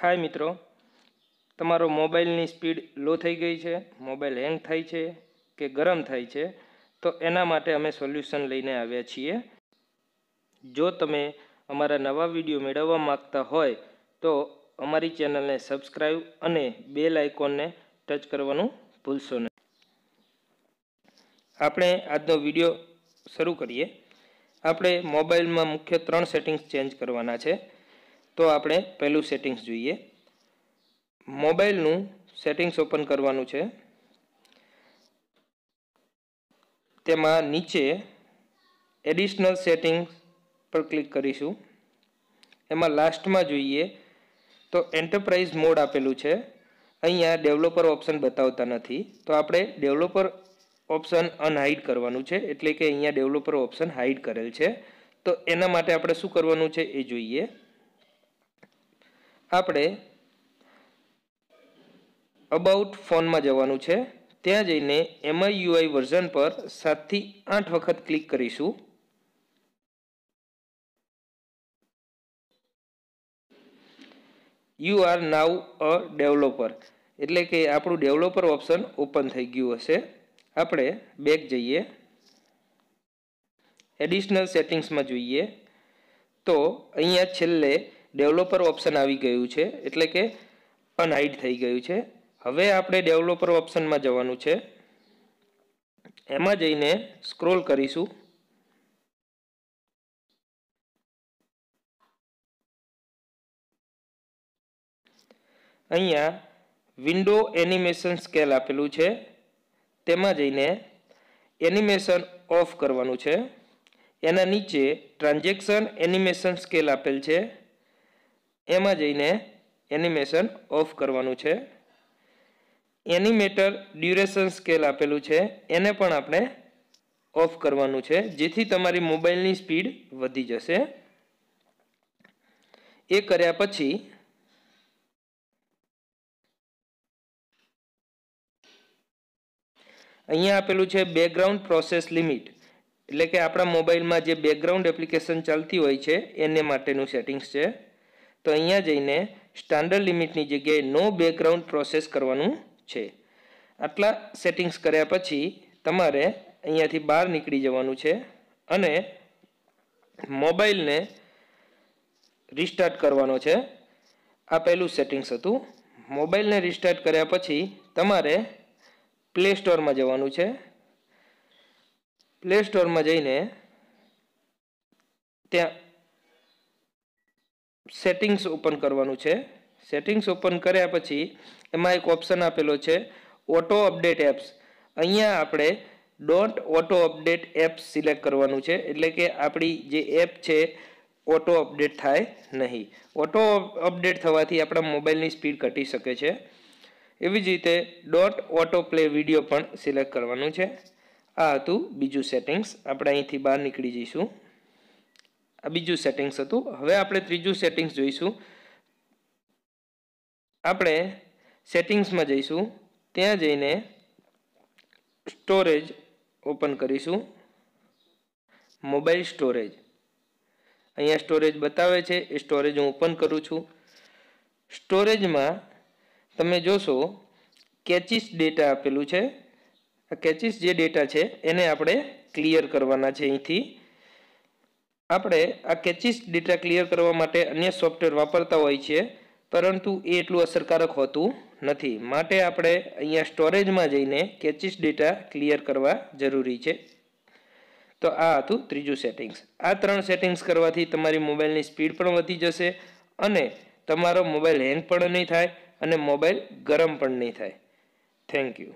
હાય મિત્રો તમારો મોબાઈલની સ્પીડ લો થઈ ગઈ છે મોબાઈલ હેંગ થાય છે કે ગરમ થાય છે તો એના માટે અમે સોલ્યુશન લઈને આવ્યા છીએ જો તમે અમારા નવા વિડીયો મેળવવા માગતા હોય તો અમારી ચેનલને સબસ્ક્રાઈબ અને બેલ આઇકોનને ટચ કરવાનું ભૂલશો નહીં આપણે આજનો વિડીયો શરૂ કરીએ આપણે મોબાઈલમાં મુખ્ય ત્રણ સેટિંગ્સ ચેન્જ કરવાના છે તો આપણે પહેલું સેટિંગ્સ જોઈએ મોબાઈલનું સેટિંગ્સ ઓપન કરવાનું છે તેમાં નીચે એડિશનલ સેટિંગ્સ પર ક્લિક કરીશું એમાં લાસ્ટમાં જોઈએ તો એન્ટરપ્રાઇઝ મોડ આપેલું છે અહીંયા ડેવલપર ઓપ્શન બતાવતા નથી તો આપણે ડેવલપર ઓપ્શન અનહાઈડ કરવાનું છે એટલે કે અહીંયા ડેવલપર ઓપ્શન હાઇડ કરેલ છે તો એના માટે આપણે શું કરવાનું છે એ જોઈએ આપણે અબાઉટ ફોનમાં જવાનું છે ત્યાં જઈને એમઆઈયુઆઈ વર્ઝન પર સાતથી આઠ વખત ક્લિક કરીશું you are now a developer એટલે કે આપણું ડેવલોપર ઓપ્શન ઓપન થઈ ગયું હશે આપણે બેક જઈએ એડિશનલ સેટિંગ્સમાં જોઈએ તો અહીંયા છેલ્લે ડેવલોપર ઓપ્શન આવી ગયું છે એટલે કે અનહાઇડ થઈ ગયું છે હવે આપણે ડેવલોપર ઓપ્શનમાં જવાનું છે એમાં જઈને સ્ક્રોલ કરીશું અહીંયા વિન્ડો એનિમેશન સ્કેલ આપેલું છે તેમાં જઈને એનિમેશન ઓફ કરવાનું છે એના નીચે ટ્રાન્ઝેક્શન એનિમેશન સ્કેલ આપેલ છે એમાં જઈને એનિમેશન ઓફ કરવાનું છે એનિમેટર ડ્યુરેશન સ્કેલ આપેલું છે એને પણ આપણે ઓફ કરવાનું છે જેથી તમારી મોબાઈલની સ્પીડ વધી જશે એ કર્યા પછી અહીંયા આપેલું છે બેકગ્રાઉન્ડ પ્રોસેસ લિમિટ એટલે કે આપણા મોબાઈલમાં જે બેકગ્રાઉન્ડ એપ્લિકેશન ચાલતી હોય છે એને માટેનું સેટિંગ્સ છે તો અહીંયા જઈને સ્ટાન્ડર્ડ લિમિટની જગ્યાએ નો બેકગ્રાઉન્ડ પ્રોસેસ કરવાનું છે આટલા સેટિંગ્સ કર્યા પછી તમારે અહીંયાથી બહાર નીકળી જવાનું છે અને મોબાઈલને રિસ્ટાર્ટ કરવાનો છે આ પહેલું સેટિંગ્સ હતું મોબાઈલને રિસ્ટાર્ટ કર્યા પછી તમારે પ્લે સ્ટોરમાં જવાનું છે પ્લે સ્ટોરમાં જઈને ત્યાં સેટિંગ્સ ઓપન કરવાનું છે સેટિંગ્સ ઓપન કર્યા પછી એમાં એક ઓપ્શન આપેલો છે ઓટો અપડેટ એપ્સ અહીંયા આપણે don't auto update apps select કરવાનું છે એટલે કે આપણી જે એપ છે ઓટો અપડેટ થાય નહીં ઓટો અપડેટ થવાથી આપણા મોબાઈલની સ્પીડ ઘટી શકે છે એવી જ રીતે ડોટ ઓટો પ્લે વિડીયો પણ સિલેક્ટ કરવાનું છે આ હતું બીજું સેટિંગ્સ આપણે અહીંથી બહાર નીકળી જઈશું આ બીજું સેટિંગ્સ હતું હવે આપણે ત્રીજું સેટિંગ્સ જોઈશું આપણે સેટિંગ્સમાં જઈશું ત્યાં જઈને સ્ટોરેજ ઓપન કરીશું મોબાઈલ સ્ટોરેજ અહીંયા સ્ટોરેજ બતાવે છે એ સ્ટોરેજ હું ઓપન કરું છું સ્ટોરેજમાં તમે જોશો કેચિસ ડેટા આપેલું છે આ કેચિસ જે ડેટા છે એને આપણે ક્લિયર કરવાના છે અહીંથી આપણે આ કેચિસ ડેટા ક્લિયર કરવા માટે અન્ય સોફ્ટવેર વાપરતા હોય છે પરંતુ એ એટલું અસરકારક હોતું નથી માટે આપણે અહીંયા સ્ટોરેજમાં જઈને કેચિસ ડેટા ક્લિયર કરવા જરૂરી છે તો આ હતું ત્રીજું સેટિંગ્સ આ ત્રણ સેટિંગ્સ કરવાથી તમારી મોબાઈલની સ્પીડ પણ વધી જશે અને તમારો મોબાઈલ હેંગ પણ નહીં થાય અને મોબાઈલ ગરમ પણ નહીં થાય થેન્ક યુ